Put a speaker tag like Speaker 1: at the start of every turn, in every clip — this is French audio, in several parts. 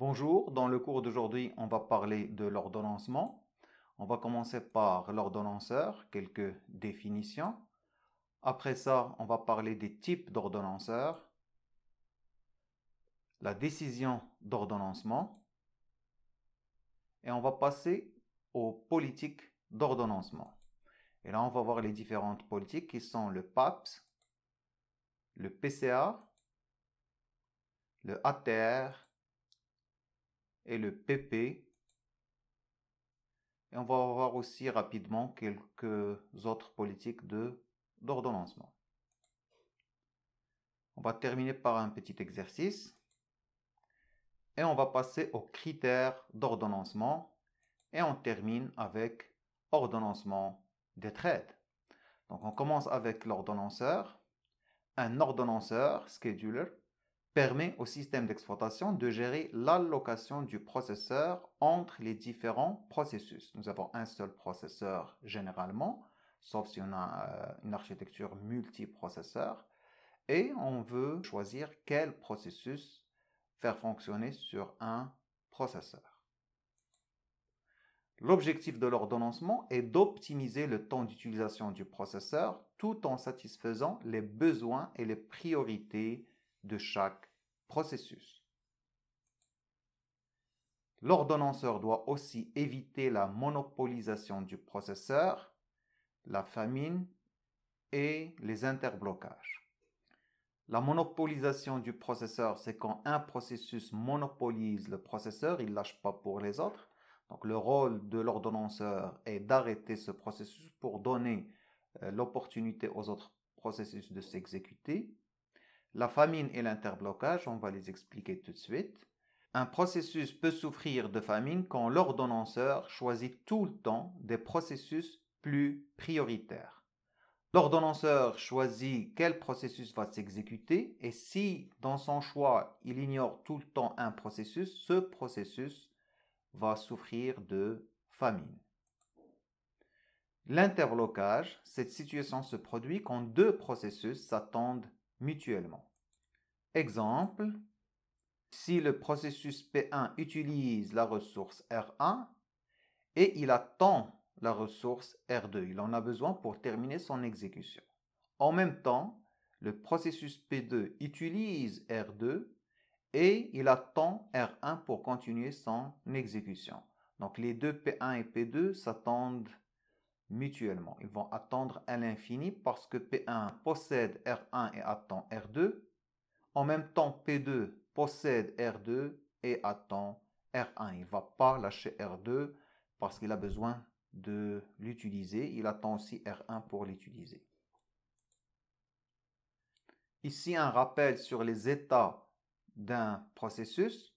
Speaker 1: Bonjour, dans le cours d'aujourd'hui, on va parler de l'ordonnancement. On va commencer par l'ordonnanceur, quelques définitions. Après ça, on va parler des types d'ordonnanceurs, la décision d'ordonnancement, et on va passer aux politiques d'ordonnancement. Et là, on va voir les différentes politiques qui sont le PAPS, le PCA, le ATR, et le PP. Et on va voir aussi rapidement quelques autres politiques d'ordonnancement. On va terminer par un petit exercice. Et on va passer aux critères d'ordonnancement. Et on termine avec ordonnancement des trades. Donc on commence avec l'ordonnanceur. Un ordonnanceur, scheduler, permet au système d'exploitation de gérer l'allocation du processeur entre les différents processus. Nous avons un seul processeur généralement, sauf si on a euh, une architecture multiprocesseur, et on veut choisir quel processus faire fonctionner sur un processeur. L'objectif de l'ordonnancement est d'optimiser le temps d'utilisation du processeur tout en satisfaisant les besoins et les priorités de chaque processus. L'ordonnanceur doit aussi éviter la monopolisation du processeur, la famine et les interblocages. La monopolisation du processeur, c'est quand un processus monopolise le processeur, il ne lâche pas pour les autres. Donc le rôle de l'ordonnanceur est d'arrêter ce processus pour donner euh, l'opportunité aux autres processus de s'exécuter. La famine et l'interblocage, on va les expliquer tout de suite. Un processus peut souffrir de famine quand l'ordonnanceur choisit tout le temps des processus plus prioritaires. L'ordonnanceur choisit quel processus va s'exécuter et si dans son choix il ignore tout le temps un processus, ce processus va souffrir de famine. L'interblocage, cette situation se produit quand deux processus s'attendent mutuellement. Exemple, si le processus P1 utilise la ressource R1 et il attend la ressource R2, il en a besoin pour terminer son exécution. En même temps, le processus P2 utilise R2 et il attend R1 pour continuer son exécution. Donc les deux P1 et P2 s'attendent mutuellement. Ils vont attendre à l'infini parce que P1 possède R1 et attend R2. En même temps, P2 possède R2 et attend R1. Il ne va pas lâcher R2 parce qu'il a besoin de l'utiliser. Il attend aussi R1 pour l'utiliser. Ici, un rappel sur les états d'un processus.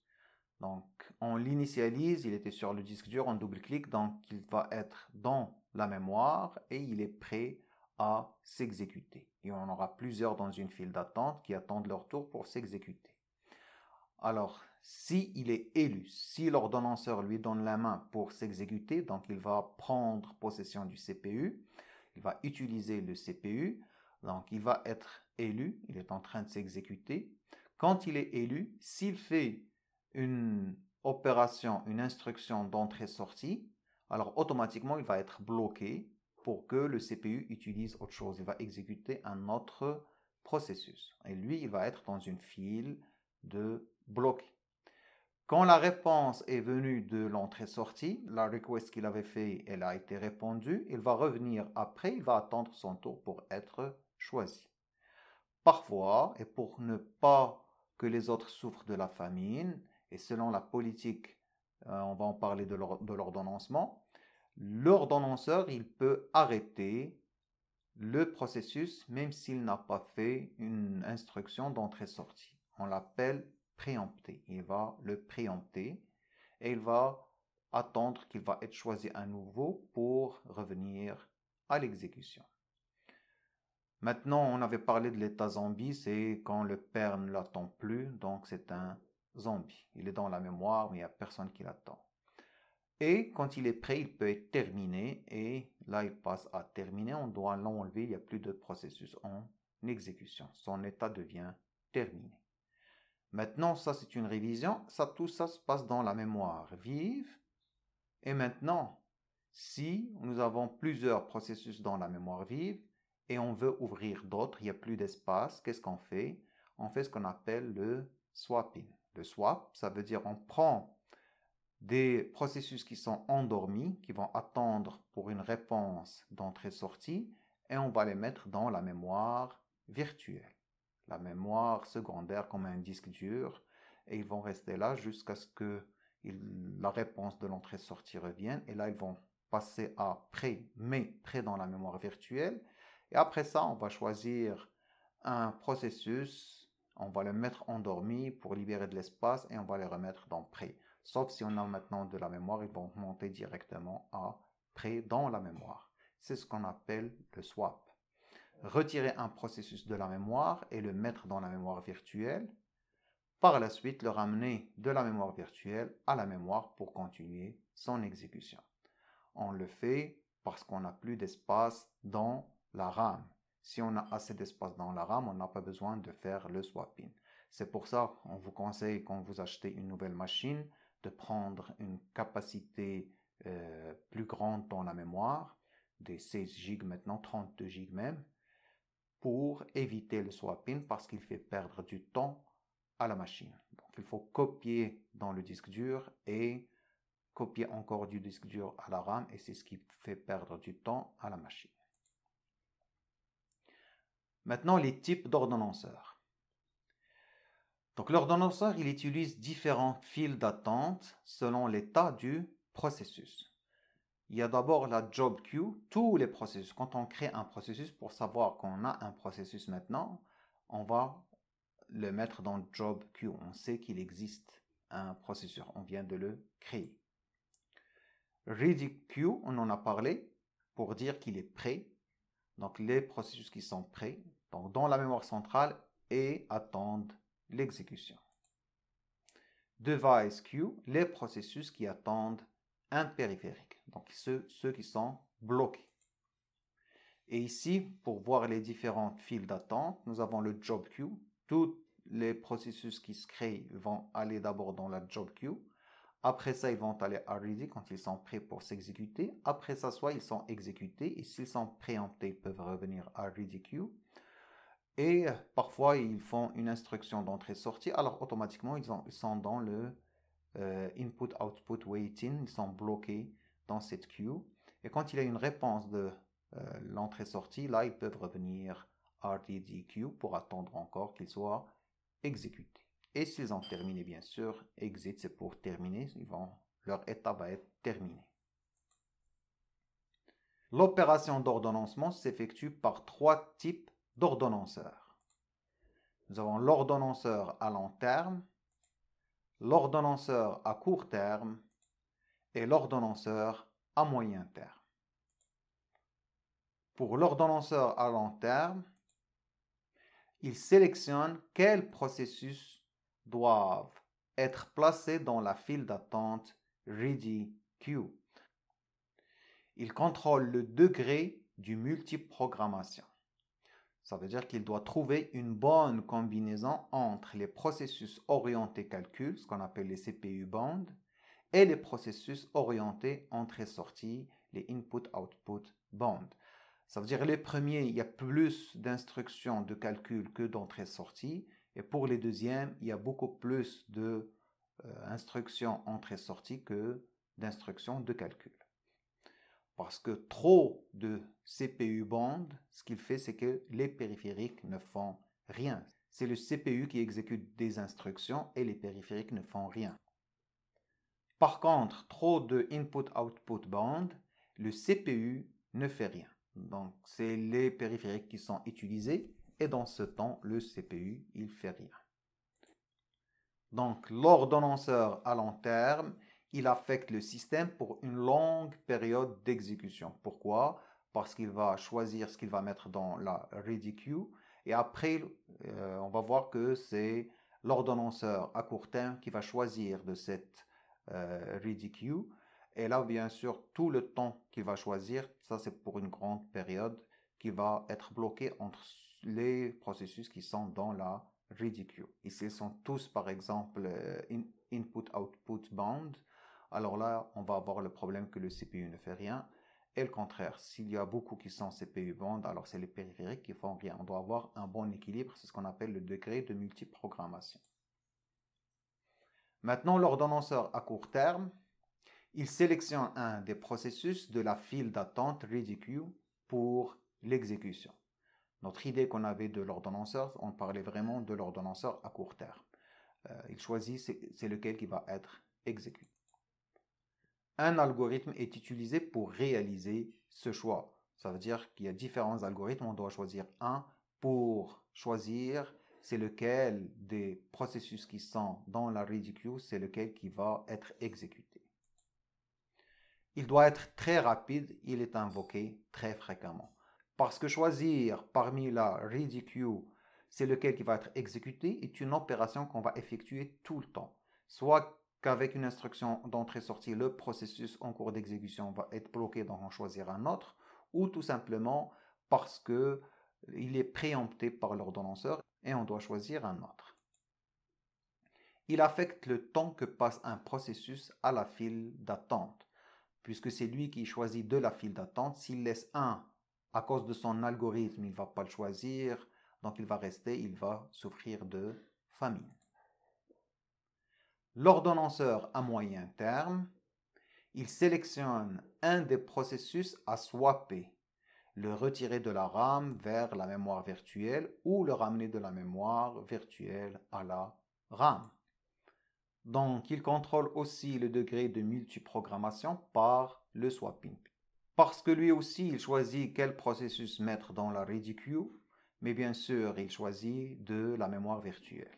Speaker 1: Donc, on l'initialise, il était sur le disque dur, on double-clique, donc il va être dans la mémoire et il est prêt à s'exécuter. Et on aura plusieurs dans une file d'attente qui attendent leur tour pour s'exécuter. Alors, si il est élu, si l'ordonnanceur lui donne la main pour s'exécuter, donc il va prendre possession du CPU, il va utiliser le CPU, donc il va être élu, il est en train de s'exécuter. Quand il est élu, s'il fait une opération, une instruction d'entrée-sortie, alors automatiquement il va être bloqué pour que le CPU utilise autre chose. Il va exécuter un autre processus. Et lui, il va être dans une file de bloqué. Quand la réponse est venue de l'entrée-sortie, la request qu'il avait fait, elle a été répondue. Il va revenir après, il va attendre son tour pour être choisi. Parfois, et pour ne pas que les autres souffrent de la famine, et selon la politique, euh, on va en parler de l'ordonnancement, l'ordonnanceur, il peut arrêter le processus même s'il n'a pas fait une instruction d'entrée-sortie. On l'appelle préempter. Il va le préempter et il va attendre qu'il va être choisi à nouveau pour revenir à l'exécution. Maintenant, on avait parlé de l'état zombie, c'est quand le père ne l'attend plus, donc c'est un zombie. Il est dans la mémoire, mais il n'y a personne qui l'attend. Et quand il est prêt, il peut être terminé. Et là, il passe à terminer. On doit l'enlever. Il n'y a plus de processus en exécution. Son état devient terminé. Maintenant, ça, c'est une révision. Ça, tout ça se passe dans la mémoire vive. Et maintenant, si nous avons plusieurs processus dans la mémoire vive et on veut ouvrir d'autres, il n'y a plus d'espace, qu'est-ce qu'on fait On fait ce qu'on appelle le swapping. Le swap, ça veut dire on prend des processus qui sont endormis, qui vont attendre pour une réponse d'entrée-sortie, et on va les mettre dans la mémoire virtuelle, la mémoire secondaire comme un disque dur, et ils vont rester là jusqu'à ce que la réponse de l'entrée-sortie revienne, et là ils vont passer à pré, mais pré dans la mémoire virtuelle, et après ça on va choisir un processus on va le mettre endormi pour libérer de l'espace et on va le remettre dans pré. Sauf si on a maintenant de la mémoire, ils vont monter directement à pré dans la mémoire. C'est ce qu'on appelle le swap. Retirer un processus de la mémoire et le mettre dans la mémoire virtuelle. Par la suite, le ramener de la mémoire virtuelle à la mémoire pour continuer son exécution. On le fait parce qu'on n'a plus d'espace dans la RAM. Si on a assez d'espace dans la RAM, on n'a pas besoin de faire le swapping. C'est pour ça qu'on vous conseille quand vous achetez une nouvelle machine de prendre une capacité euh, plus grande dans la mémoire, des 16 Go maintenant, 32 Go même, pour éviter le swapping parce qu'il fait perdre du temps à la machine. Donc il faut copier dans le disque dur et copier encore du disque dur à la RAM et c'est ce qui fait perdre du temps à la machine. Maintenant, les types d'ordonnanceurs. Donc l'ordonnanceur, il utilise différents fils d'attente selon l'état du processus. Il y a d'abord la job queue, tous les processus. Quand on crée un processus pour savoir qu'on a un processus maintenant, on va le mettre dans job queue. On sait qu'il existe un processus, on vient de le créer. Ready queue, on en a parlé pour dire qu'il est prêt. Donc les processus qui sont prêts, donc dans la mémoire centrale et attendent l'exécution. Device queue, les processus qui attendent un périphérique, donc ceux, ceux qui sont bloqués. Et ici, pour voir les différentes files d'attente, nous avons le job queue. Tous les processus qui se créent vont aller d'abord dans la job queue. Après ça, ils vont aller à ready quand ils sont prêts pour s'exécuter. Après ça, soit ils sont exécutés et s'ils sont préemptés, ils peuvent revenir à ready queue. Et euh, parfois, ils font une instruction d'entrée-sortie. Alors, automatiquement, ils, sont dans le euh, input-output waiting. Ils sont bloqués dans cette queue. Et quand il y a une réponse de euh, l'entrée-sortie, là, ils peuvent revenir RTDQ pour attendre encore qu'il soit exécuté. Et s'ils ont terminé, bien sûr, exit, c'est pour terminer. Ils vont, leur état va être terminé. L'opération d'ordonnancement s'effectue par trois types d'ordonnanceur. Nous avons l'ordonnanceur à long terme, l'ordonnanceur à court terme et l'ordonnanceur à moyen terme. Pour l'ordonnanceur à long terme, il sélectionne quels processus doivent être placés dans la file d'attente Ready Queue. Il contrôle le degré du multiprogrammation. Ça veut dire qu'il doit trouver une bonne combinaison entre les processus orientés calcul, ce qu'on appelle les CPU bandes, et les processus orientés entrée-sortie, les input-output bandes. Ça veut dire que les premiers, il y a plus d'instructions de calcul que d'entrée-sortie, et pour les deuxièmes, il y a beaucoup plus d'instructions euh, instructions entrée-sortie que d'instructions de calcul parce que trop de CPU band, ce qu'il fait, c'est que les périphériques ne font rien. C'est le CPU qui exécute des instructions et les périphériques ne font rien. Par contre, trop de input-output band, le CPU ne fait rien. Donc, c'est les périphériques qui sont utilisés et dans ce temps, le CPU, il fait rien. Donc, l'ordonnanceur à long terme, il affecte le système pour une longue période d'exécution. Pourquoi Parce qu'il va choisir ce qu'il va mettre dans la ready et après, euh, on va voir que c'est l'ordonnanceur à court terme qui va choisir de cette euh, ridicule ready queue. Et là, bien sûr, tout le temps qu'il va choisir, ça c'est pour une grande période qui va être bloqué entre les processus qui sont dans la ready queue. Ici, ils sont tous, par exemple, euh, input-output bound alors là, on va avoir le problème que le CPU ne fait rien. Et le contraire, s'il y a beaucoup qui sont CPU bandes, alors c'est les périphériques qui font rien. On doit avoir un bon équilibre, c'est ce qu'on appelle le degré de multiprogrammation. Maintenant, l'ordonnanceur à court terme, il sélectionne un des processus de la file d'attente ridicule pour l'exécution. Notre idée qu'on avait de l'ordonnanceur, on parlait vraiment de l'ordonnanceur à court terme. Euh, il choisit c'est lequel qui va être exécuté un algorithme est utilisé pour réaliser ce choix. Ça veut dire qu'il y a différents algorithmes, on doit choisir un pour choisir c'est lequel des processus qui sont dans la ridicule c'est lequel qui va être exécuté. Il doit être très rapide, il est invoqué très fréquemment. Parce que choisir parmi la ridicule c'est lequel qui va être exécuté, est une opération qu'on va effectuer tout le temps. Soit qu'avec une instruction d'entrée-sortie, le processus en cours d'exécution va être bloqué, donc on choisira un autre, ou tout simplement parce que euh, il est préempté par l'ordonnanceur et on doit choisir un autre. Il affecte le temps que passe un processus à la file d'attente, puisque c'est lui qui choisit de la file d'attente. S'il laisse un à cause de son algorithme, il ne va pas le choisir, donc il va rester, il va souffrir de famine. L'ordonnanceur à moyen terme, il sélectionne un des processus à swapper, le retirer de la RAM vers la mémoire virtuelle ou le ramener de la mémoire virtuelle à la RAM. Donc, il contrôle aussi le degré de multiprogrammation par le swapping. Parce que lui aussi, il choisit quel processus mettre dans la ready mais bien sûr, il choisit de la mémoire virtuelle.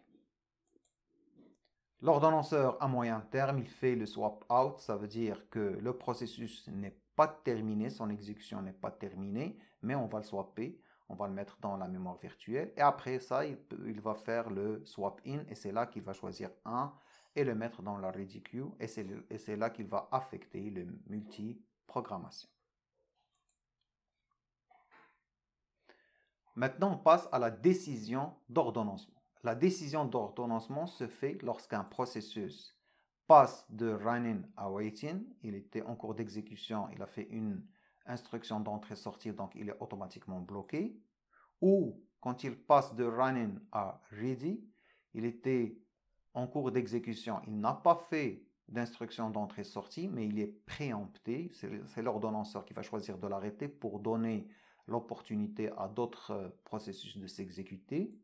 Speaker 1: L'ordonnanceur à moyen terme, il fait le swap out, ça veut dire que le processus n'est pas terminé, son exécution n'est pas terminée, mais on va le swapper, on va le mettre dans la mémoire virtuelle, et après ça, il, va faire le swap in, et c'est là qu'il va choisir un et le mettre dans la ready et c'est là qu'il va affecter le multi-programmation. Maintenant, on passe à la décision d'ordonnancement. La décision d'ordonnancement se fait lorsqu'un processus passe de running à waiting. Il était en cours d'exécution, il a fait une instruction d'entrée-sortie, donc il est automatiquement bloqué. Ou quand il passe de running à ready, il était en cours d'exécution. Il n'a pas fait d'instruction d'entrée-sortie, mais il est préempté. C'est l'ordonnanceur qui va choisir de l'arrêter pour donner l'opportunité à d'autres euh, processus de s'exécuter.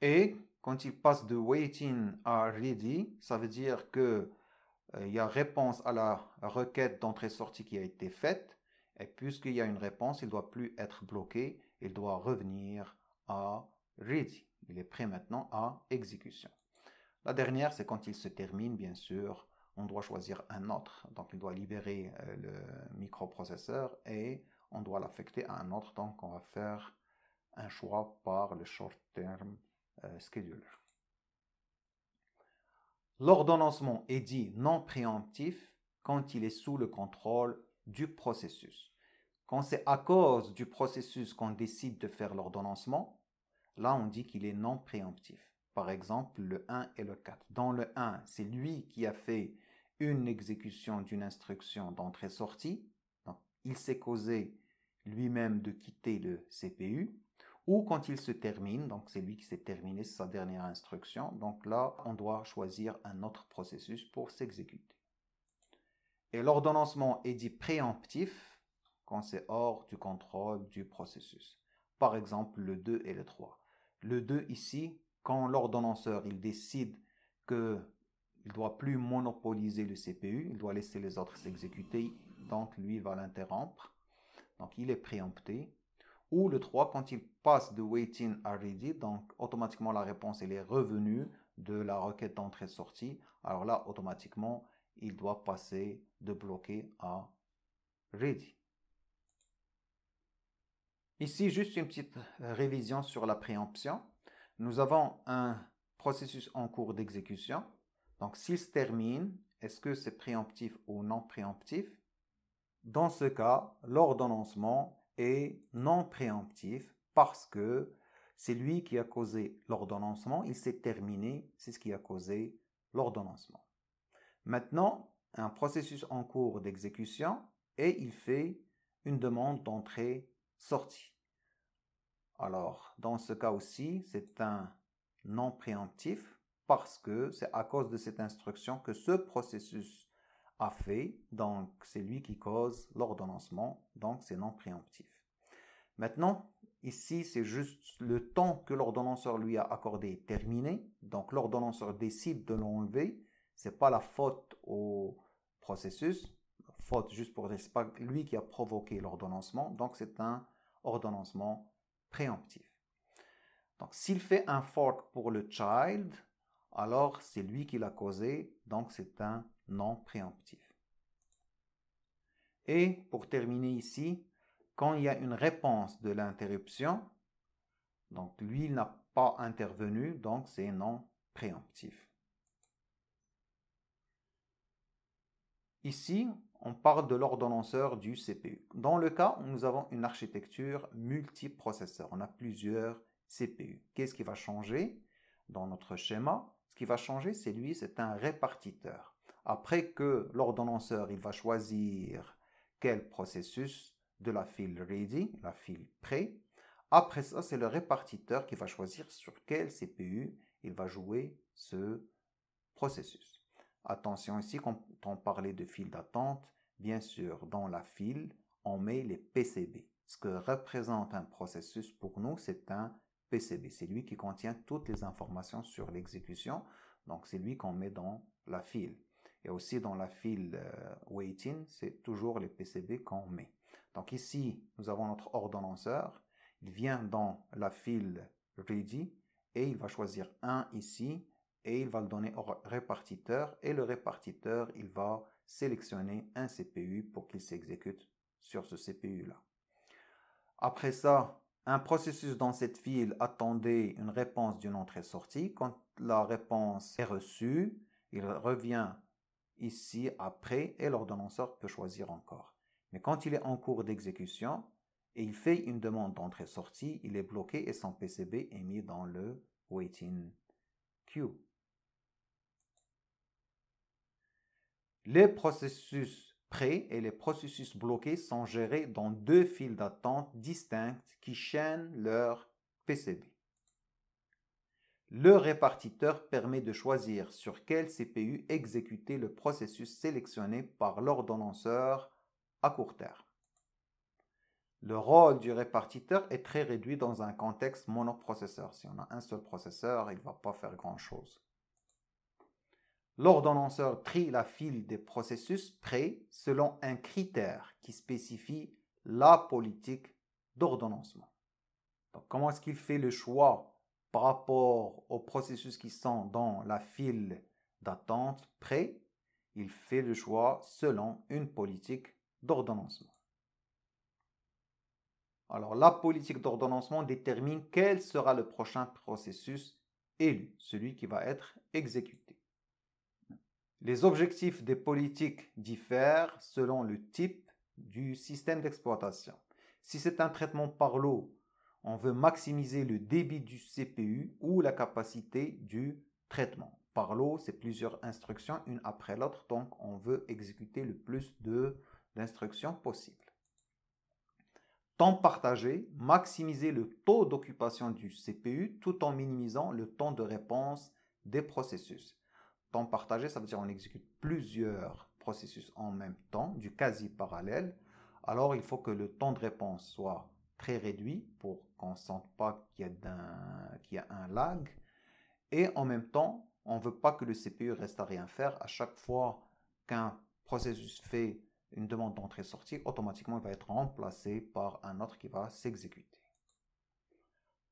Speaker 1: Et quand il passe de waiting à ready, ça veut dire que euh, il y a réponse à la requête d'entrée-sortie qui a été faite. Et puisqu'il y a une réponse, il ne doit plus être bloqué. Il doit revenir à ready. Il est prêt maintenant à exécution. La dernière, c'est quand il se termine, bien sûr, on doit choisir un autre. Donc, il doit libérer euh, le microprocesseur et on doit l'affecter à un autre. Donc, on va faire un choix par le short term euh, schedule. L'ordonnancement est dit non préemptif quand il est sous le contrôle du processus. Quand c'est à cause du processus qu'on décide de faire l'ordonnancement, là on dit qu'il est non préemptif. Par exemple, le 1 et le 4. Dans le 1, c'est lui qui a fait une exécution d'une instruction d'entrée-sortie. Il s'est causé lui-même de quitter le CPU ou quand il se termine, donc c'est lui qui s'est terminé sa dernière instruction, donc là on doit choisir un autre processus pour s'exécuter. Et l'ordonnancement est dit préemptif quand c'est hors du contrôle du processus. Par exemple le 2 et le 3. Le 2 ici, quand l'ordonnanceur il décide que il doit plus monopoliser le CPU, il doit laisser les autres s'exécuter, donc lui va l'interrompre. Donc il est préempté. Ou le 3 quand il passe de waiting à ready, donc automatiquement la réponse est est revenue de la requête d'entrée-sortie. Alors là, automatiquement, il doit passer de bloqué à ready. Ici, juste une petite révision sur la préemption. Nous avons un processus en cours d'exécution. Donc, s'il se termine, est-ce que c'est préemptif ou non préemptif Dans ce cas, l'ordonnancement est non préemptif parce que c'est lui qui a causé l'ordonnancement, il s'est terminé, c'est ce qui a causé l'ordonnancement. Maintenant, un processus en cours d'exécution et il fait une demande d'entrée-sortie. Alors, dans ce cas aussi, c'est un non préemptif parce que c'est à cause de cette instruction que ce processus a fait, donc c'est lui qui cause l'ordonnancement, donc c'est non préemptif. Maintenant, Ici, c'est juste le temps que l'ordonnanceur lui a accordé est terminé. Donc, l'ordonnanceur décide de l'enlever. C'est pas la faute au processus. Faute juste pour c'est pas lui qui a provoqué l'ordonnancement. Donc, c'est un ordonnancement préemptif. Donc, s'il fait un fork pour le child, alors c'est lui qui l'a causé. Donc, c'est un non préemptif. Et pour terminer ici, quand il y a une réponse de l'interruption, donc lui, n'a pas intervenu, donc c'est non préemptif. Ici, on parle de l'ordonnanceur du CPU. Dans le cas où nous avons une architecture multiprocesseur, on a plusieurs CPU. Qu'est-ce qui va changer dans notre schéma Ce qui va changer, c'est lui, c'est un répartiteur. Après que l'ordonnanceur, il va choisir quel processus de la file ready, la file prêt. Après ça, c'est le répartiteur qui va choisir sur quel CPU il va jouer ce processus. Attention ici, quand on parlait de file d'attente, bien sûr, dans la file, on met les PCB. Ce que représente un processus pour nous, c'est un PCB. C'est lui qui contient toutes les informations sur l'exécution. Donc, c'est lui qu'on met dans la file. Et aussi dans la file euh, waiting, c'est toujours les PCB qu'on met. Donc ici, nous avons notre ordonnanceur. Il vient dans la file ready et il va choisir un ici et il va le donner au répartiteur et le répartiteur, il va sélectionner un CPU pour qu'il s'exécute sur ce CPU-là. Après ça, un processus dans cette file attendait une réponse d'une entrée-sortie. Quand la réponse est reçue, il revient ici après et l'ordonnanceur peut choisir encore. Mais quand il est en cours d'exécution et il fait une demande d'entrée-sortie, il est bloqué et son PCB est mis dans le waiting queue. Les processus prêts et les processus bloqués sont gérés dans deux files d'attente distinctes qui chaînent leur PCB. Le répartiteur permet de choisir sur quel CPU exécuter le processus sélectionné par l'ordonnanceur à court terme. Le rôle du répartiteur est très réduit dans un contexte monoprocesseur. Si on a un seul processeur, il ne va pas faire grand-chose. L'ordonnanceur trie la file des processus prêts selon un critère qui spécifie la politique d'ordonnancement. comment est-ce qu'il fait le choix par rapport aux processus qui sont dans la file d'attente prêt Il fait le choix selon une politique d'ordonnancement. Alors la politique d'ordonnancement détermine quel sera le prochain processus élu, celui qui va être exécuté. Les objectifs des politiques diffèrent selon le type du système d'exploitation. Si c'est un traitement par lot, on veut maximiser le débit du CPU ou la capacité du traitement. Par lot, c'est plusieurs instructions, une après l'autre, donc on veut exécuter le plus de d'instruction possible. Temps partagé, maximiser le taux d'occupation du CPU tout en minimisant le temps de réponse des processus. Temps partagé, ça veut dire on exécute plusieurs processus en même temps, du quasi parallèle. Alors il faut que le temps de réponse soit très réduit pour qu'on ne sente pas qu'il y, a un lag. Et en même temps, on ne veut pas que le CPU reste à rien faire. À chaque fois qu'un processus fait une demande d'entrée-sortie automatiquement va être remplacée par un autre qui va s'exécuter.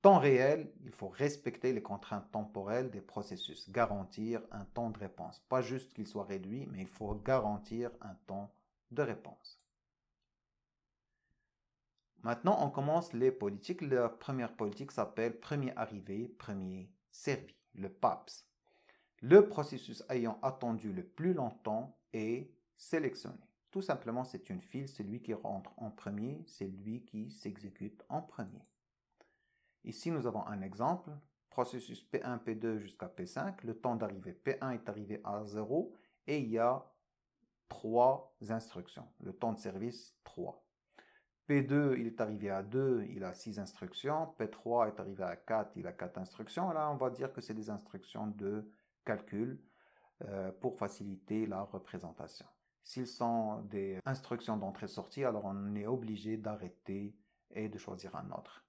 Speaker 1: Temps réel, il faut respecter les contraintes temporelles des processus, garantir un temps de réponse. Pas juste qu'il soit réduit, mais il faut garantir un temps de réponse. Maintenant, on commence les politiques. La première politique s'appelle premier arrivé, premier servi, le PAPS. Le processus ayant attendu le plus longtemps est sélectionné. Tout simplement, c'est une file, c'est lui qui rentre en premier, c'est lui qui s'exécute en premier. Ici, nous avons un exemple, processus P1, P2 jusqu'à P5, le temps d'arrivée P1 est arrivé à 0 et il y a 3 instructions, le temps de service 3. P2, il est arrivé à 2, il a 6 instructions. P3 est arrivé à 4, il a 4 instructions. Là, on va dire que c'est des instructions de calcul euh, pour faciliter la représentation. S'ils sont des instructions d'entrée-sortie, alors on est obligé d'arrêter et de choisir un autre.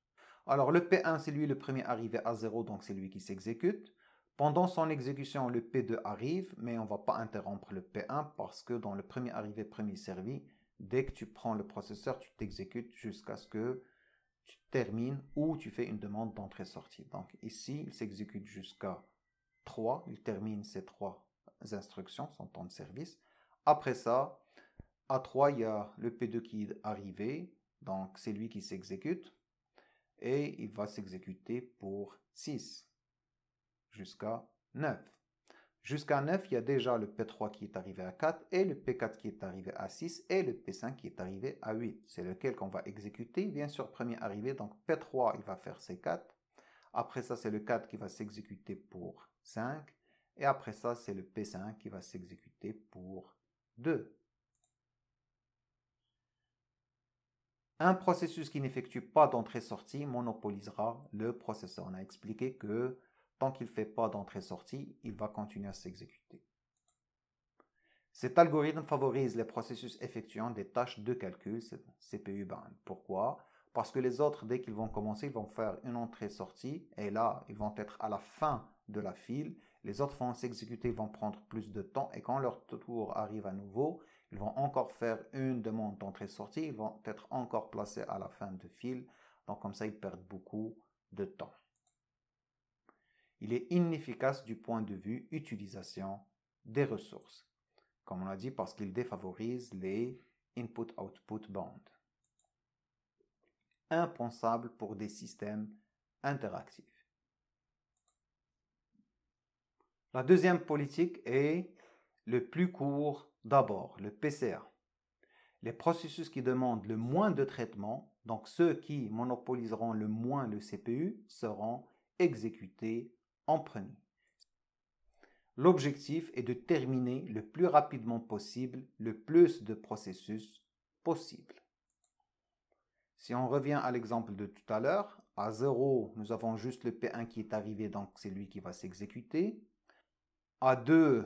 Speaker 1: Alors le P1, c'est lui le premier arrivé à 0, donc c'est lui qui s'exécute. Pendant son exécution, le P2 arrive, mais on ne va pas interrompre le P1 parce que dans le premier arrivé, premier servi, dès que tu prends le processeur, tu t'exécutes jusqu'à ce que tu termines ou tu fais une demande d'entrée-sortie. Donc ici, il s'exécute jusqu'à 3, il termine ces trois instructions, son temps de service. Après ça, à 3, il y a le P2 qui est arrivé, donc c'est lui qui s'exécute, et il va s'exécuter pour 6 jusqu'à 9. Jusqu'à 9, il y a déjà le P3 qui est arrivé à 4 et le P4 qui est arrivé à 6 et le P5 qui est arrivé à 8. C'est lequel qu'on va exécuter. Bien sûr, premier arrivé, donc P3, il va faire C4. Après ça, c'est le 4 qui va s'exécuter pour 5. Et après ça, c'est le P5 qui va s'exécuter pour 2. Un processus qui n'effectue pas d'entrée-sortie monopolisera le processeur. On a expliqué que tant qu'il ne fait pas d'entrée-sortie, il va continuer à s'exécuter. Cet algorithme favorise les processus effectuant des tâches de calcul, CPU bound. Pourquoi Parce que les autres, dès qu'ils vont commencer, ils vont faire une entrée-sortie et là, ils vont être à la fin de la file les autres vont s'exécuter, vont prendre plus de temps et quand leur tour arrive à nouveau, ils vont encore faire une demande d'entrée-sortie, ils vont être encore placés à la fin de fil. Donc comme ça, ils perdent beaucoup de temps. Il est inefficace du point de vue utilisation des ressources. Comme on l'a dit, parce qu'il défavorise les input-output bandes. Impensable pour des systèmes interactifs. La deuxième politique est le plus court d'abord, le PCA. Les processus qui demandent le moins de traitement, donc ceux qui monopoliseront le moins le CPU, seront exécutés en premier. L'objectif est de terminer le plus rapidement possible le plus de processus possible. Si on revient à l'exemple de tout à l'heure, à 0, nous avons juste le P1 qui est arrivé, donc c'est lui qui va s'exécuter. A2,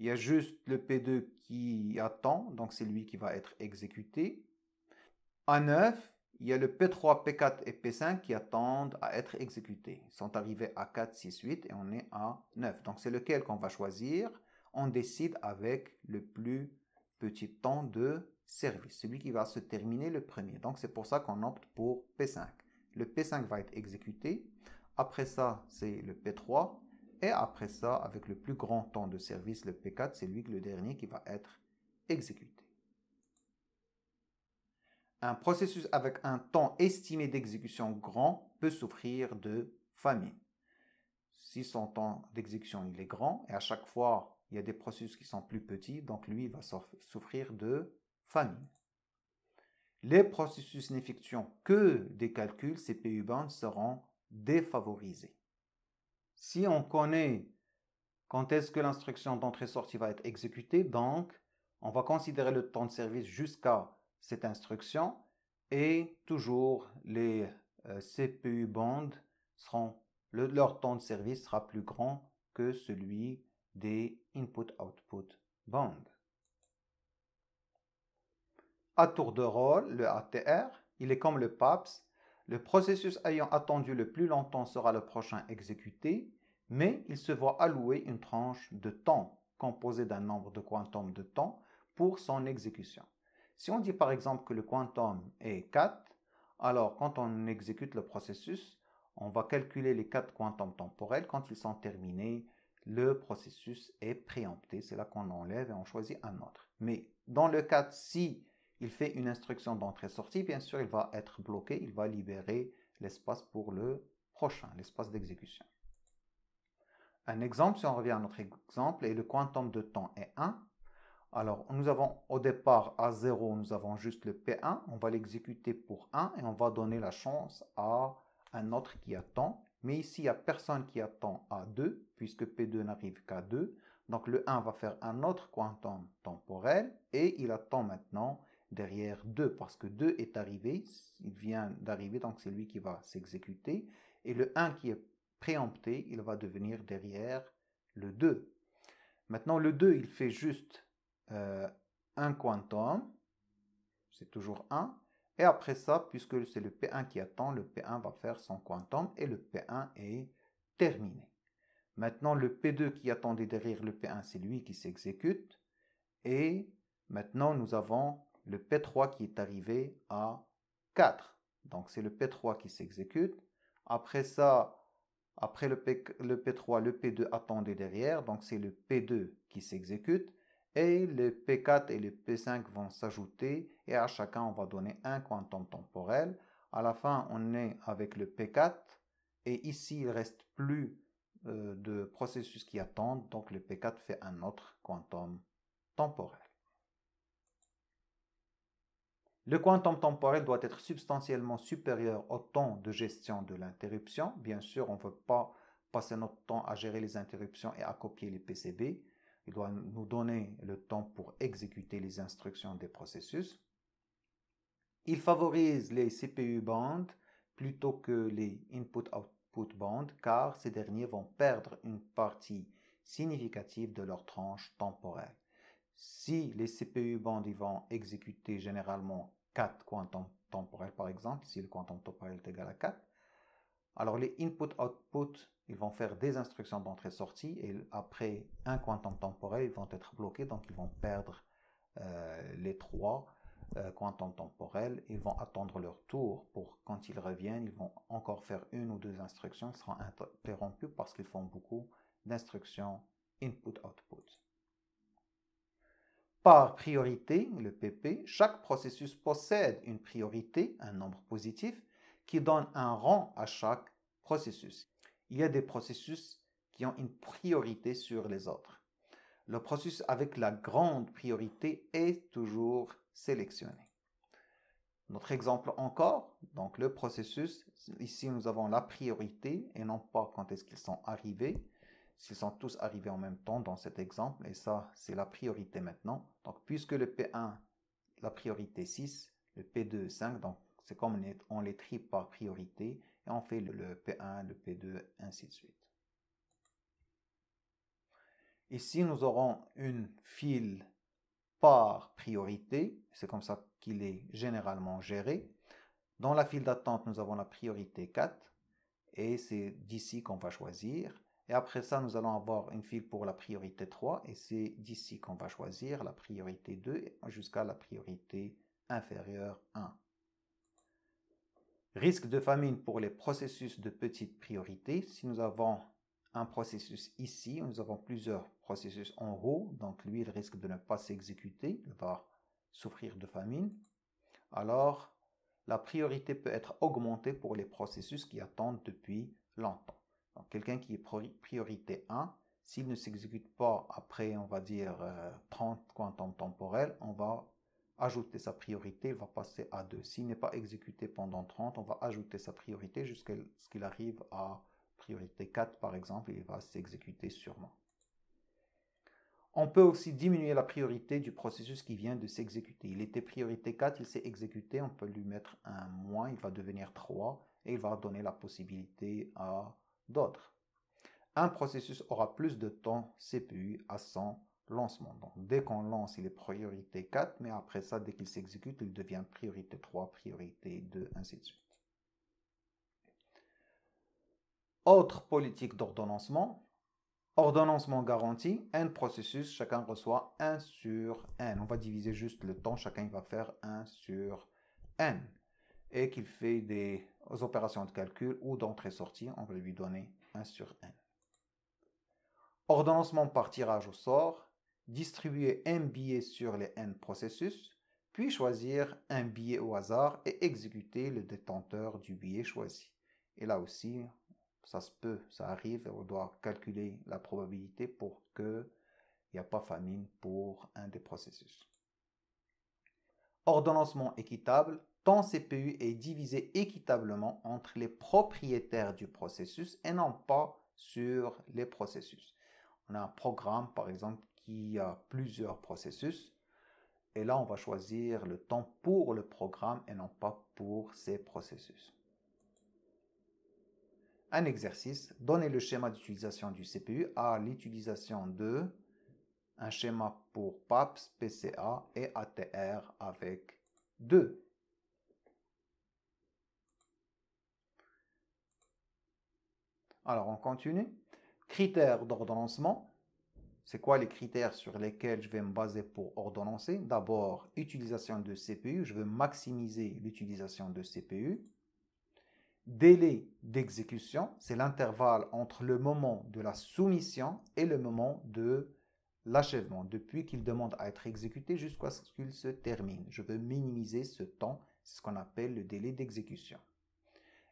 Speaker 1: il y a juste le P2 qui attend, donc c'est lui qui va être exécuté. A9, il y a le P3, P4 et P5 qui attendent à être exécutés. Ils sont arrivés à 4, 6, 8 et on est à 9. Donc c'est lequel qu'on va choisir On décide avec le plus petit temps de service, celui qui va se terminer le premier. Donc c'est pour ça qu'on opte pour P5. Le P5 va être exécuté. Après ça, c'est le P3, et après ça, avec le plus grand temps de service, le P4, c'est lui le dernier qui va être exécuté. Un processus avec un temps estimé d'exécution grand peut souffrir de famine. Si son temps d'exécution est grand, et à chaque fois il y a des processus qui sont plus petits, donc lui va souffrir de famine. Les processus n'effectuant que des calculs CPU bound seront défavorisés. Si on connaît quand est-ce que l'instruction d'entrée-sortie va être exécutée, donc on va considérer le temps de service jusqu'à cette instruction et toujours les euh, CPU bandes seront, leur temps de service sera plus grand que celui des input-output bandes. À tour de rôle, le ATR, il est comme le PAPS, le processus ayant attendu le plus longtemps sera le prochain exécuté, mais il se voit allouer une tranche de temps composée d'un nombre de quantum de temps pour son exécution. Si on dit par exemple que le quantum est 4, alors quand on exécute le processus, on va calculer les 4 quantums temporels. Quand ils sont terminés, le processus est préempté. C'est là qu'on enlève et on choisit un autre. Mais dans le cas si il fait une instruction d'entrée-sortie, bien sûr, il va être bloqué, il va libérer l'espace pour le prochain, l'espace d'exécution. Un exemple, si on revient à notre exemple, et le quantum de temps est 1. Alors, nous avons au départ à 0, nous avons juste le P1, on va l'exécuter pour 1 et on va donner la chance à un autre qui attend. Mais ici, il n'y a personne qui attend à 2, puisque P2 n'arrive qu'à 2. Donc le 1 va faire un autre quantum temporel et il attend maintenant derrière 2, parce que 2 est arrivé, il vient d'arriver, donc c'est lui qui va s'exécuter, et le 1 qui est préempté, il va devenir derrière le 2. Maintenant, le 2, il fait juste euh, un quantum, c'est toujours 1, et après ça, puisque c'est le P1 qui attend, le P1 va faire son quantum, et le P1 est terminé. Maintenant, le P2 qui attendait derrière le P1, c'est lui qui s'exécute, et Maintenant, nous avons le P3 qui est arrivé à 4. Donc c'est le P3 qui s'exécute. Après ça, après le, P, 3 le P2 attendait derrière, donc c'est le P2 qui s'exécute. Et le P4 et le P5 vont s'ajouter et à chacun on va donner un quantum temporel. À la fin, on est avec le P4 et ici il ne reste plus euh, de processus qui attendent, donc le P4 fait un autre quantum temporel. Le quantum temporel doit être substantiellement supérieur au temps de gestion de l'interruption. Bien sûr, on ne veut pas passer notre temps à gérer les interruptions et à copier les PCB. Il doit nous donner le temps pour exécuter les instructions des processus. Il favorise les CPU bandes plutôt que les input-output bandes car ces derniers vont perdre une partie significative de leur tranche temporelle. Si les CPU bandes vont exécuter généralement 4 quantum temporels, par exemple, si le quantum temporel est égal à 4, alors les input-output, ils vont faire des instructions d'entrée-sortie et après un quantum temporel, ils vont être bloqués, donc ils vont perdre euh, les trois quantum euh, temporels. Ils vont attendre leur tour pour quand ils reviennent, ils vont encore faire une ou deux instructions. Ils seront interrompus parce qu'ils font beaucoup d'instructions input-output. Par priorité, le PP, chaque processus possède une priorité, un nombre positif, qui donne un rang à chaque processus. Il y a des processus qui ont une priorité sur les autres. Le processus avec la grande priorité est toujours sélectionné. Notre exemple encore, donc le processus, ici nous avons la priorité et non pas quand est-ce qu'ils sont arrivés s'ils sont tous arrivés en même temps dans cet exemple, et ça, c'est la priorité maintenant. Donc, puisque le P1, la priorité 6, le P2, 5, donc c'est comme on les trie par priorité, et on fait le P1, le P2, ainsi de suite. Ici, nous aurons une file par priorité, c'est comme ça qu'il est généralement géré. Dans la file d'attente, nous avons la priorité 4, et c'est d'ici qu'on va choisir. Et après ça, nous allons avoir une file pour la priorité 3 et c'est d'ici qu'on va choisir la priorité 2 jusqu'à la priorité inférieure 1. Risque de famine pour les processus de petite priorité. Si nous avons un processus ici, nous avons plusieurs processus en haut, donc lui, il risque de ne pas s'exécuter, il va souffrir de famine. Alors, la priorité peut être augmentée pour les processus qui attendent depuis longtemps. Quelqu'un qui est priorité 1, s'il ne s'exécute pas après, on va dire, 30 euh, quantum temporels, on va ajouter sa priorité, il va passer à 2. S'il n'est pas exécuté pendant 30, on va ajouter sa priorité jusqu'à ce qu'il arrive à priorité 4, par exemple, et il va s'exécuter sûrement. On peut aussi diminuer la priorité du processus qui vient de s'exécuter. Il était priorité 4, il s'est exécuté, on peut lui mettre un moins, il va devenir 3, et il va donner la possibilité à d'autres. Un processus aura plus de temps CPU à son lancement. Donc, dès qu'on lance, il est priorité 4, mais après ça, dès qu'il s'exécute, il devient priorité 3, priorité 2, ainsi de suite. Autre politique d'ordonnancement, ordonnancement garanti, un processus, chacun reçoit 1 sur n. On va diviser juste le temps, chacun va faire 1 sur n et qu'il fait des opérations de calcul ou d'entrée-sortie, on va lui donner 1 sur n. Ordonnancement par tirage au sort, distribuer un billet sur les n processus, puis choisir un billet au hasard et exécuter le détenteur du billet choisi. Et là aussi, ça se peut, ça arrive, on doit calculer la probabilité pour qu'il n'y a pas famine pour un des processus. Ordonnancement équitable, ton CPU est divisé équitablement entre les propriétaires du processus et non pas sur les processus. On a un programme, par exemple, qui a plusieurs processus. Et là, on va choisir le temps pour le programme et non pas pour ses processus. Un exercice, donner le schéma d'utilisation du CPU à l'utilisation de un schéma pour PAPS, PCA et ATR avec deux. Alors on continue. Critères d'ordonnancement. C'est quoi les critères sur lesquels je vais me baser pour ordonnancer D'abord, utilisation de CPU. Je veux maximiser l'utilisation de CPU. Délai d'exécution, c'est l'intervalle entre le moment de la soumission et le moment de l'achèvement, depuis qu'il demande à être exécuté jusqu'à ce qu'il se termine. Je veux minimiser ce temps, c'est ce qu'on appelle le délai d'exécution.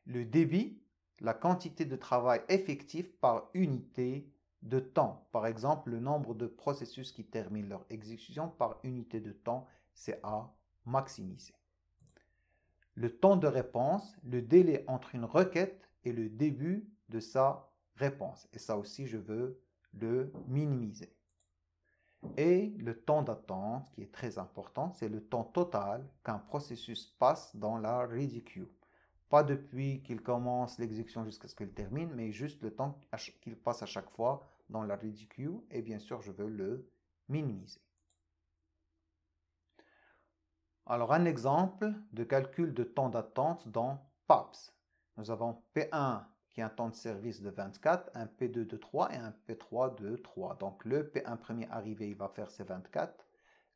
Speaker 1: Le débit, la quantité de travail effectif par unité de temps. Par exemple, le nombre de processus qui terminent leur exécution par unité de temps, c'est à maximiser. Le temps de réponse, le délai entre une requête et le début de sa réponse. Et ça aussi, je veux le minimiser. Et le temps d'attente, qui est très important, c'est le temps total qu'un processus passe dans la ridicule. Pas depuis qu'il commence l'exécution jusqu'à ce qu'il termine, mais juste le temps qu'il passe à chaque fois dans la ridicule. queue. Et bien sûr, je veux le minimiser. Alors, un exemple de calcul de temps d'attente dans PAPS. Nous avons P1 qui a un temps de service de 24, un P2 de 3 et un P3 de 3. Donc, le P1 premier arrivé, il va faire ses 24.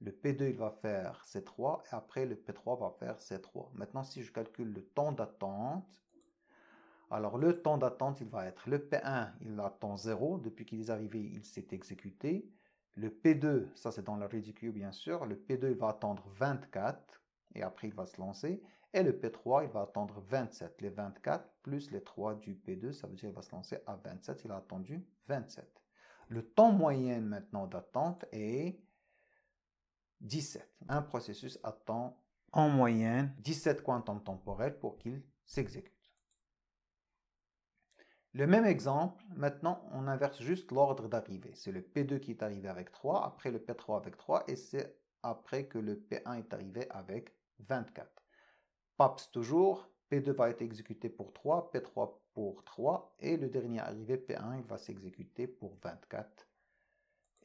Speaker 1: Le P2, il va faire C3 et après le P3 va faire C3. Maintenant, si je calcule le temps d'attente, alors le temps d'attente, il va être le P1, il attend 0. Depuis qu'il est arrivé, il s'est exécuté. Le P2, ça c'est dans la ridicule bien sûr, le P2 il va attendre 24 et après il va se lancer. Et le P3, il va attendre 27. Les 24 plus les 3 du P2, ça veut dire qu'il va se lancer à 27. Il a attendu 27. Le temps moyen maintenant d'attente est 17. Un processus attend en moyenne 17 quantum temporels pour qu'il s'exécute. Le même exemple, maintenant on inverse juste l'ordre d'arrivée. C'est le P2 qui est arrivé avec 3, après le P3 avec 3 et c'est après que le P1 est arrivé avec 24. PAPS toujours, P2 va être exécuté pour 3, P3 pour 3 et le dernier arrivé P1 il va s'exécuter pour 24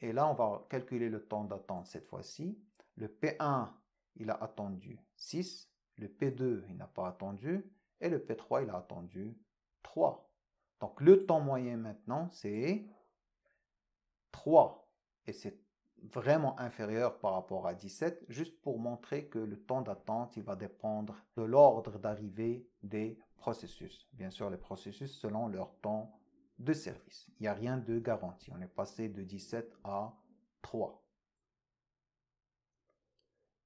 Speaker 1: et là, on va calculer le temps d'attente cette fois-ci. Le P1, il a attendu 6. Le P2, il n'a pas attendu. Et le P3, il a attendu 3. Donc le temps moyen maintenant, c'est 3. Et c'est vraiment inférieur par rapport à 17, juste pour montrer que le temps d'attente, il va dépendre de l'ordre d'arrivée des processus. Bien sûr, les processus selon leur temps de service. Il n'y a rien de garanti. On est passé de 17 à 3.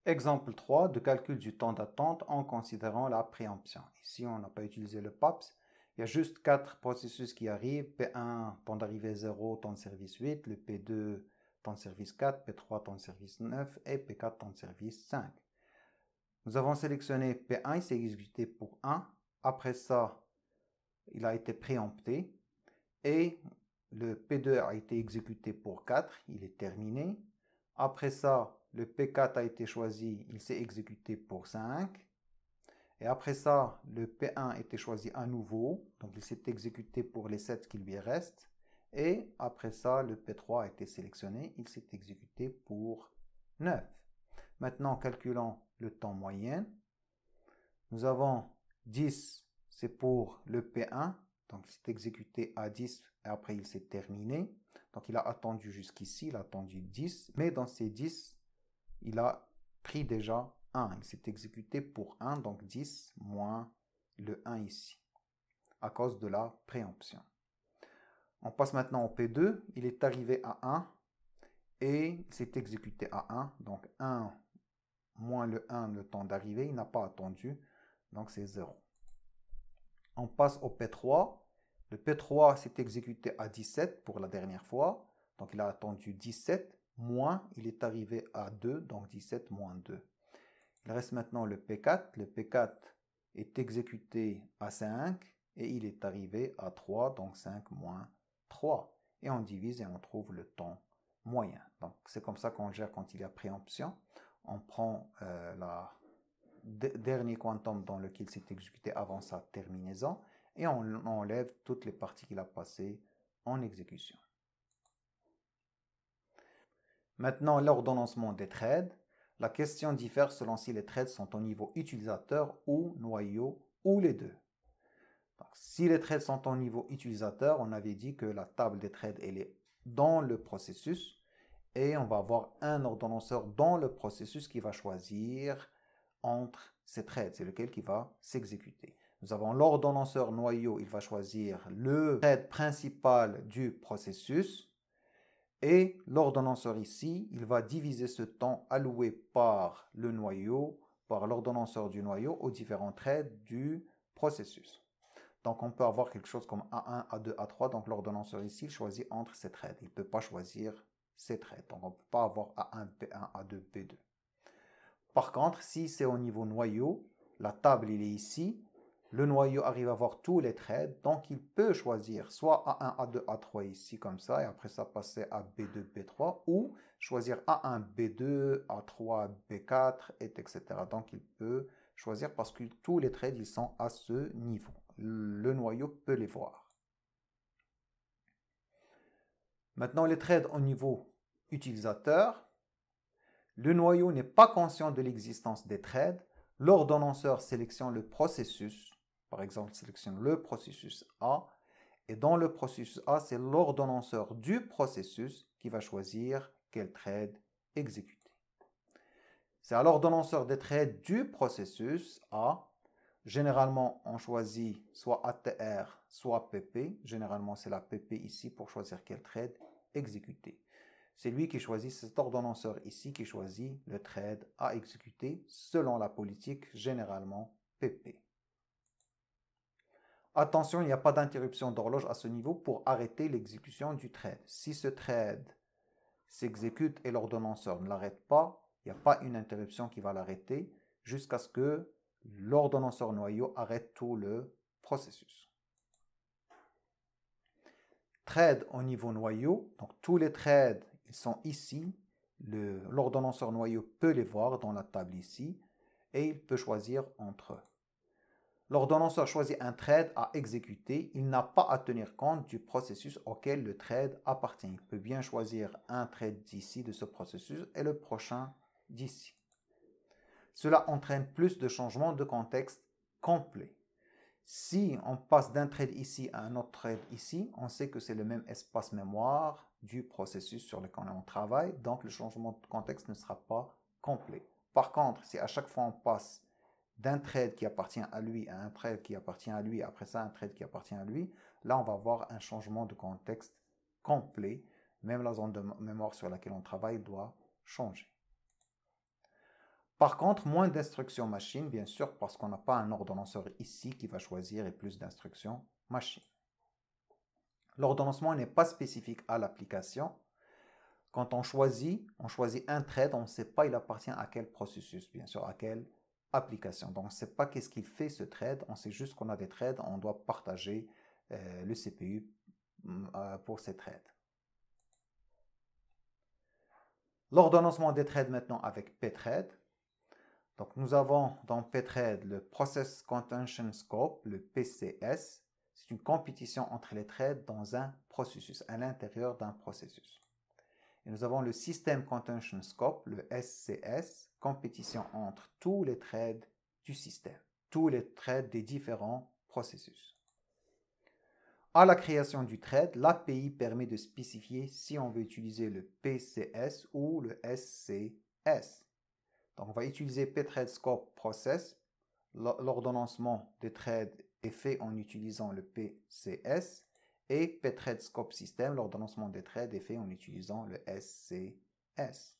Speaker 1: Exemple 3, de calcul du temps d'attente en considérant la préemption. Ici, on n'a pas utilisé le PAPS. Il y a juste 4 processus qui arrivent. P1, temps d'arrivée 0, temps de service 8. Le P2, temps de service 4. P3, temps de service 9. Et P4, temps de service 5. Nous avons sélectionné P1, il s'est exécuté pour 1. Après ça, il a été préempté et le P2 a été exécuté pour 4, il est terminé. Après ça, le P4 a été choisi, il s'est exécuté pour 5. Et après ça, le P1 a été choisi à nouveau, donc il s'est exécuté pour les 7 qu'il lui reste. Et après ça, le P3 a été sélectionné, il s'est exécuté pour 9. Maintenant, calculons le temps moyen. Nous avons 10, c'est pour le P1, donc s'est exécuté à 10 et après il s'est terminé. Donc il a attendu jusqu'ici, il a attendu 10, mais dans ces 10, il a pris déjà 1. Il s'est exécuté pour 1, donc 10 moins le 1 ici, à cause de la préemption. On passe maintenant au P2, il est arrivé à 1 et il s'est exécuté à 1, donc 1 moins le 1 le temps d'arrivée, il n'a pas attendu, donc c'est 0. On passe au P3, le P3 s'est exécuté à 17 pour la dernière fois. Donc il a attendu 17 moins, il est arrivé à 2, donc 17 moins 2. Il reste maintenant le P4. Le P4 est exécuté à 5 et il est arrivé à 3, donc 5 moins 3. Et on divise et on trouve le temps moyen. Donc c'est comme ça qu'on gère quand il y a préemption. On prend le euh, la dernier quantum dans lequel s'est exécuté avant sa terminaison et on, enlève toutes les parties qu'il a passées en exécution. Maintenant, l'ordonnancement des trades. La question diffère selon si les trades sont au niveau utilisateur ou noyau ou les deux. si les trades sont au niveau utilisateur, on avait dit que la table des trades elle est dans le processus et on va avoir un ordonnanceur dans le processus qui va choisir entre ces trades, c'est lequel qui va s'exécuter. Nous avons l'ordonnanceur noyau, il va choisir le thread principal du processus. Et l'ordonnanceur ici, il va diviser ce temps alloué par le noyau, par l'ordonnanceur du noyau, aux différents traits du processus. Donc on peut avoir quelque chose comme A1, A2, A3. Donc l'ordonnanceur ici, il choisit entre ces traits. Il ne peut pas choisir ces traits. Donc on ne peut pas avoir A1, P1, A2, P2. Par contre, si c'est au niveau noyau, la table, il est ici le noyau arrive à voir tous les trades, donc il peut choisir soit A1, A2, A3 ici comme ça, et après ça passer à B2, B3, ou choisir A1, B2, A3, B4, et etc. Donc il peut choisir parce que tous les trades ils sont à ce niveau. Le noyau peut les voir. Maintenant, les trades au niveau utilisateur. Le noyau n'est pas conscient de l'existence des trades. L'ordonnanceur sélectionne le processus par exemple, sélectionne le processus A. Et dans le processus A, c'est l'ordonnanceur du processus qui va choisir quel trade exécuter. C'est l'ordonnanceur des trades du processus A. Généralement, on choisit soit ATR, soit PP. Généralement, c'est la PP ici pour choisir quel trade exécuter. C'est lui qui choisit, cet ordonnanceur ici qui choisit le trade à exécuter selon la politique généralement PP. Attention, il n'y a pas d'interruption d'horloge à ce niveau pour arrêter l'exécution du trade. Si ce trade s'exécute et l'ordonnanceur ne l'arrête pas, il n'y a pas une interruption qui va l'arrêter jusqu'à ce que l'ordonnanceur noyau arrête tout le processus. Trade au niveau noyau, donc tous les trades ils sont ici, l'ordonnanceur noyau peut les voir dans la table ici et il peut choisir entre eux. L'ordonnanceur choisit un trade à exécuter. Il n'a pas à tenir compte du processus auquel le trade appartient. Il peut bien choisir un trade d'ici de ce processus et le prochain d'ici. Cela entraîne plus de changements de contexte complet. Si on passe d'un trade ici à un autre trade ici, on sait que c'est le même espace mémoire du processus sur lequel on travaille, donc le changement de contexte ne sera pas complet. Par contre, si à chaque fois on passe d'un trade qui appartient à lui à un trade qui appartient à lui, après ça un trade qui appartient à lui, là on va avoir un changement de contexte complet. Même la zone de mémoire sur laquelle on travaille doit changer. Par contre, moins d'instructions machine, bien sûr, parce qu'on n'a pas un ordonnanceur ici qui va choisir et plus d'instructions machine. L'ordonnancement n'est pas spécifique à l'application. Quand on choisit, on choisit un trade, on ne sait pas il appartient à quel processus, bien sûr, à quel application. Donc, on ne sait pas qu'est-ce qu'il fait ce trade, on sait juste qu'on a des trades, on doit partager euh, le CPU mm, euh, pour ces trades. L'ordonnancement des trades maintenant avec P-Trade, Donc, nous avons dans P-Trade le Process Contention Scope, le PCS. C'est une compétition entre les trades dans un processus, à l'intérieur d'un processus. Et nous avons le System Contention Scope, le SCS compétition entre tous les trades du système, tous les trades des différents processus. À la création du trade, l'API permet de spécifier si on veut utiliser le PCS ou le SCS. Donc on va utiliser ptrade scope process. L'ordonnancement des trades est fait en utilisant le PCS et ptrade scope system, l'ordonnancement des trades est fait en utilisant le SCS.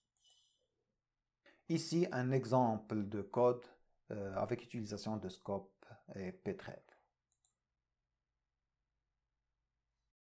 Speaker 1: Ici, un exemple de code euh, avec utilisation de scope et Petrel.